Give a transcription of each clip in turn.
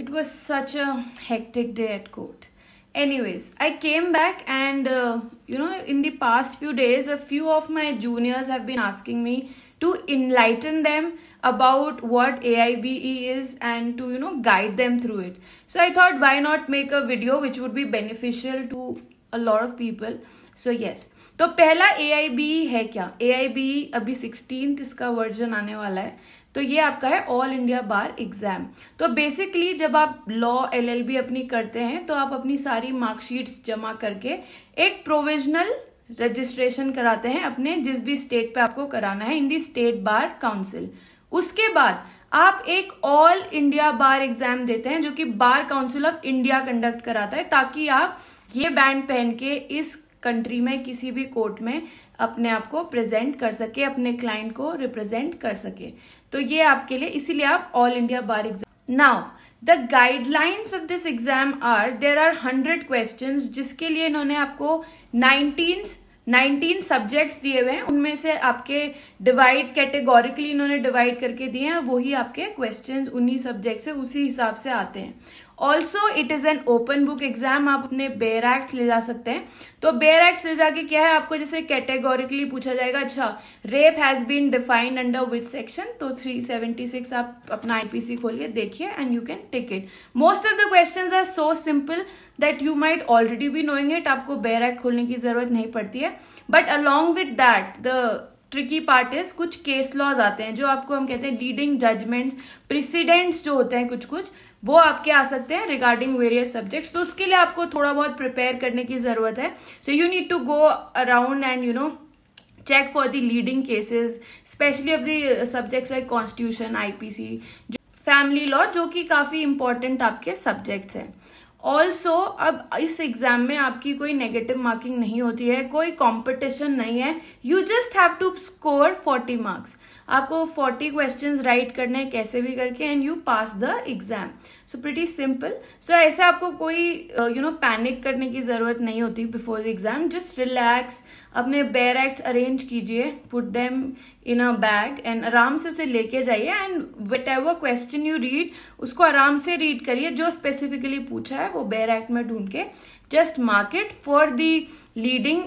It was such a hectic day at court. Anyways, I came back and uh, you know, in the past few days, a few of my juniors have been asking me to enlighten them about what AIBE is and to you know guide them through it. So I thought why not make a video which would be beneficial to a lot of people so yes तो पहला A I B है क्या A I B अभी sixteen इसका version आने वाला है तो ये आपका है ऑल इंडिया बार एग्जाम तो बेसिकली जब आप लॉ एलएलबी अपनी करते हैं तो आप अपनी सारी मार्कशीट्स जमा करके एक प्रोविजनल रजिस्ट्रेशन कराते हैं अपने जिस भी स्टेट पे आपको कराना है इन दी स्टेट बार काउंसिल उसके बाद आप एक ऑल इंडिया बार एग्जाम देते हैं जो कि bar council of India conduct कराता है ताकि आप ये बैंड पहन के इस कंट्री में किसी भी कोर्ट में अपने आप को प्रेजेंट कर सके अपने क्लाइंट को रिप्रेजेंट कर सके तो ये आपके लिए इसीलिए आप all India bar exam now the guidelines of this exam are there are hundred question जिसके लिए इन्होंने आपको नाइनटीन 19 सब्जेक्ट्स दिए हुए हैं उनमें से आपके डिवाइड कैटेगोरिकली इन्होंने डिवाइड करके दिए हैं वही आपके क्वेश्चंस उन्हीं सब्जेक्ट से उसी हिसाब से आते हैं also it is an open book exam आप अपने बेयर एक्ट ले जा सकते हैं तो बेयर एक्ट ले जाके क्या है आपको जैसे कैटेगोरिकली पूछा जाएगा अच्छा rape has been defined under which section तो 376 आप अपना आईपीसी खोलिए देखिए and you can take it most of the question are so simple that you might already be knowing it आपको बेयर एक्ट खोलने की जरूरत नहीं पड़ती है but along with that the tricky part is कुछ केस लॉज आते हैं जो आपको हम कहते हैं लीडिंग जजमेंट्स प्रिसिडेंट्स जो होते हैं कुछ कुछ वो आपके आ सकते हैं रिगार्डिंग वेरियस सब्जेक्ट्स तो उसके लिए आपको थोड़ा बहुत प्रिपेयर करने की ज़रूरत है so you need to go around and you know check for the leading cases specially of the subjects like constitution IPC family law जो कि काफ़ी इंपॉर्टेंट आपके सब्जेक्ट्स हैं ऑल्सो अब इस एग्जाम में आपकी कोई नेगेटिव मार्किंग नहीं होती है कोई कंपटीशन नहीं है you just have to score 40 marks आपको 40 क्वेश्चंस राइट करने हैं कैसे भी करके and you pass the exam so pretty simple so ऐसे आपको कोई यू नो पैनिक करने की ज़रूरत नहीं होती before the exam just relax अपने बेयर एक्ट अरेंज कीजिए put them in a bag and आराम से उसे लेके जाइए and whatever question you read उसको आराम से रीड करिए जो स्पेसिफिकली पूछा है वो बेयर एक्ट में ढूंढ के just mark it for the leading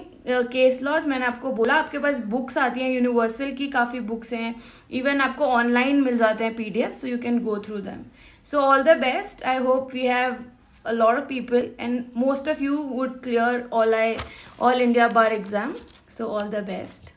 case laws मैंने आपको बोला आपके पास बुक्स आती हैं यूनिवर्सल की काफ़ी बुक्स हैं इवन आपको ऑनलाइन मिल जाते हैं P D F so you can go through them so all the best I hope we have a lot of people and most of you would clear all I all India bar exam so all the best